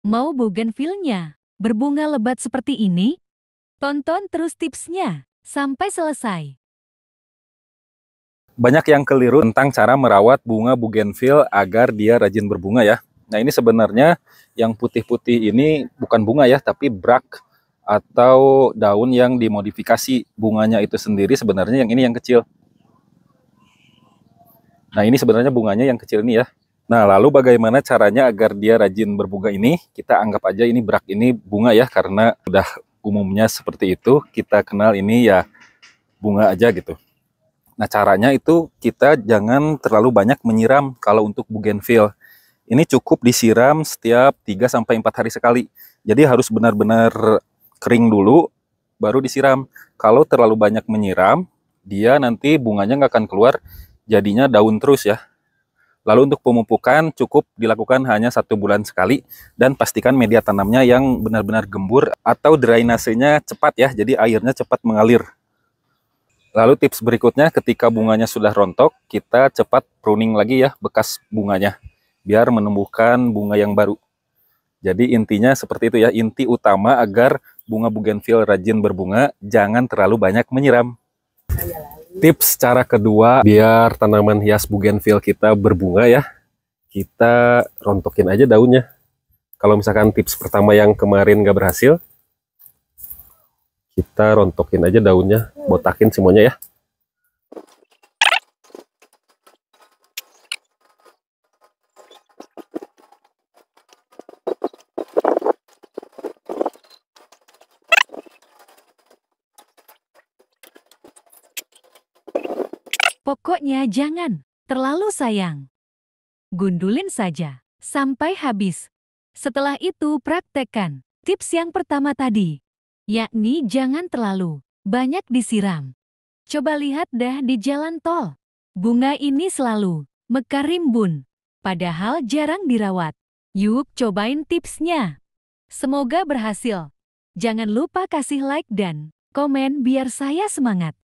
Mau bougainville-nya berbunga lebat seperti ini? Tonton terus tipsnya sampai selesai. Banyak yang keliru tentang cara merawat bunga bougainville agar dia rajin berbunga ya. Nah ini sebenarnya yang putih-putih ini bukan bunga ya, tapi brak atau daun yang dimodifikasi bunganya itu sendiri sebenarnya yang ini yang kecil. Nah ini sebenarnya bunganya yang kecil ini ya. Nah, lalu bagaimana caranya agar dia rajin berbunga ini? Kita anggap aja ini berak ini bunga ya, karena udah umumnya seperti itu. Kita kenal ini ya bunga aja gitu. Nah, caranya itu kita jangan terlalu banyak menyiram kalau untuk bougainville. Ini cukup disiram setiap 3-4 hari sekali. Jadi harus benar-benar kering dulu, baru disiram. Kalau terlalu banyak menyiram, dia nanti bunganya nggak akan keluar, jadinya daun terus ya Lalu untuk pemupukan cukup dilakukan hanya satu bulan sekali dan pastikan media tanamnya yang benar-benar gembur atau drainasenya cepat ya, jadi airnya cepat mengalir. Lalu tips berikutnya ketika bunganya sudah rontok, kita cepat pruning lagi ya bekas bunganya biar menumbuhkan bunga yang baru. Jadi intinya seperti itu ya, inti utama agar bunga bougainville rajin berbunga, jangan terlalu banyak menyiram. Iya tips cara kedua biar tanaman hias bougainville kita berbunga ya kita rontokin aja daunnya kalau misalkan tips pertama yang kemarin gak berhasil kita rontokin aja daunnya botakin semuanya ya Pokoknya jangan terlalu sayang. Gundulin saja sampai habis. Setelah itu praktekkan tips yang pertama tadi, yakni jangan terlalu banyak disiram. Coba lihat dah di jalan tol. Bunga ini selalu mekar rimbun, padahal jarang dirawat. Yuk cobain tipsnya. Semoga berhasil. Jangan lupa kasih like dan komen biar saya semangat.